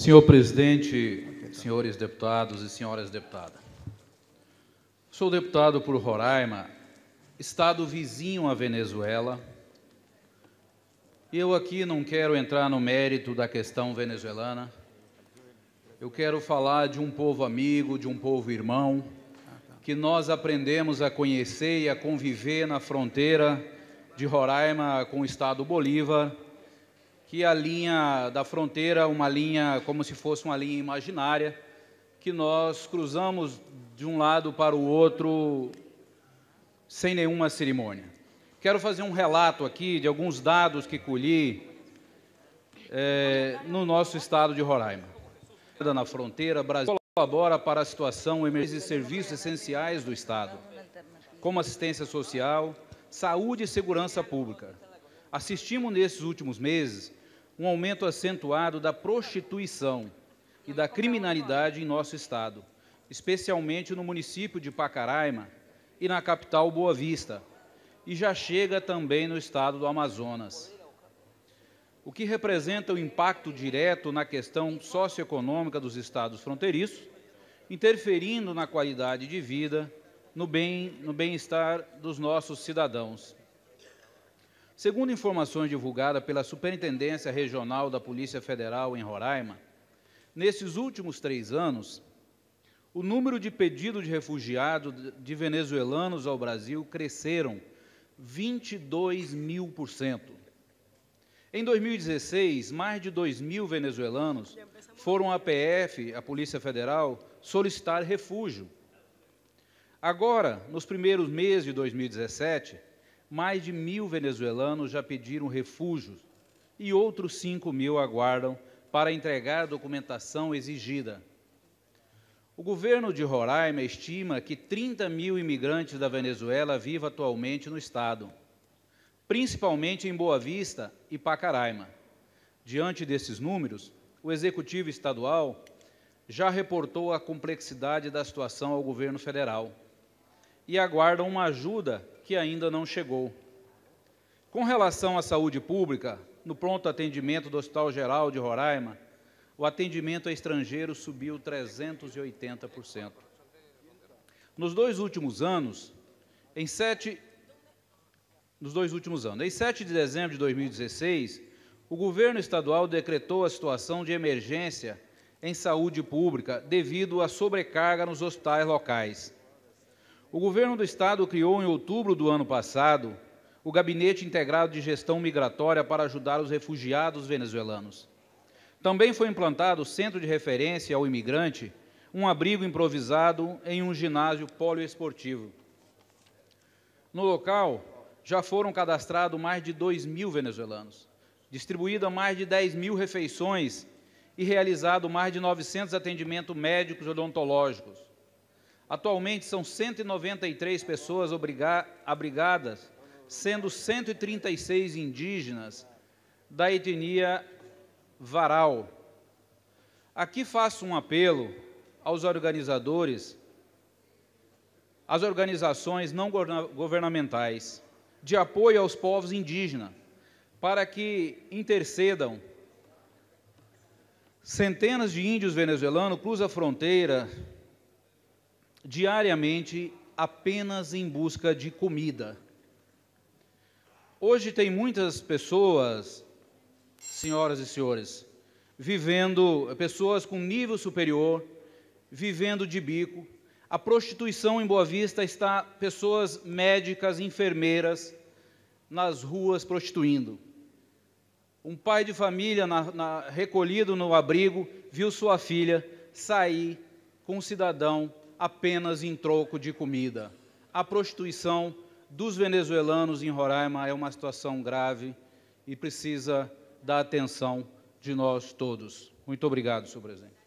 Senhor presidente, senhores deputados e senhoras deputadas, sou deputado por Roraima, estado vizinho à Venezuela. Eu aqui não quero entrar no mérito da questão venezuelana. Eu quero falar de um povo amigo, de um povo irmão, que nós aprendemos a conhecer e a conviver na fronteira de Roraima com o estado Bolívar que a linha da fronteira, uma linha como se fosse uma linha imaginária, que nós cruzamos de um lado para o outro sem nenhuma cerimônia. Quero fazer um relato aqui de alguns dados que colhi é, no nosso estado de Roraima. Na fronteira, Brasil colabora para a situação emergência serviços essenciais do Estado, como assistência social, saúde e segurança pública. Assistimos nesses últimos meses um aumento acentuado da prostituição e da criminalidade em nosso estado, especialmente no município de Pacaraima e na capital Boa Vista, e já chega também no estado do Amazonas. O que representa o impacto direto na questão socioeconômica dos estados fronteiriços, interferindo na qualidade de vida, no bem-estar no bem dos nossos cidadãos. Segundo informações divulgadas pela Superintendência Regional da Polícia Federal em Roraima, nesses últimos três anos, o número de pedidos de refugiados de venezuelanos ao Brasil cresceram 22 mil por cento. Em 2016, mais de 2 mil venezuelanos foram à PF, a Polícia Federal, solicitar refúgio. Agora, nos primeiros meses de 2017, mais de mil venezuelanos já pediram refúgio e outros 5 mil aguardam para entregar a documentação exigida. O governo de Roraima estima que 30 mil imigrantes da Venezuela vivem atualmente no estado, principalmente em Boa Vista e Pacaraima. Diante desses números, o executivo estadual já reportou a complexidade da situação ao governo federal e aguardam uma ajuda que ainda não chegou. Com relação à saúde pública, no pronto atendimento do Hospital Geral de Roraima, o atendimento a estrangeiros subiu 380%. Nos dois últimos anos, em 7 nos dois últimos anos, em 7 de dezembro de 2016, o governo estadual decretou a situação de emergência em saúde pública devido à sobrecarga nos hospitais locais. O governo do Estado criou em outubro do ano passado o Gabinete Integrado de Gestão Migratória para ajudar os refugiados venezuelanos. Também foi implantado o Centro de Referência ao Imigrante, um abrigo improvisado em um ginásio poliesportivo. No local, já foram cadastrados mais de 2 mil venezuelanos, distribuída mais de 10 mil refeições e realizado mais de 900 atendimentos médicos odontológicos. Atualmente são 193 pessoas abrigadas, sendo 136 indígenas da etnia Varal. Aqui faço um apelo aos organizadores, às organizações não governamentais de apoio aos povos indígenas, para que intercedam. Centenas de índios venezuelanos cruzam a fronteira diariamente apenas em busca de comida. Hoje tem muitas pessoas, senhoras e senhores, vivendo, pessoas com nível superior, vivendo de bico. A prostituição em Boa Vista está pessoas médicas, enfermeiras, nas ruas prostituindo. Um pai de família na, na, recolhido no abrigo viu sua filha sair com um cidadão apenas em troco de comida. A prostituição dos venezuelanos em Roraima é uma situação grave e precisa da atenção de nós todos. Muito obrigado, senhor presidente.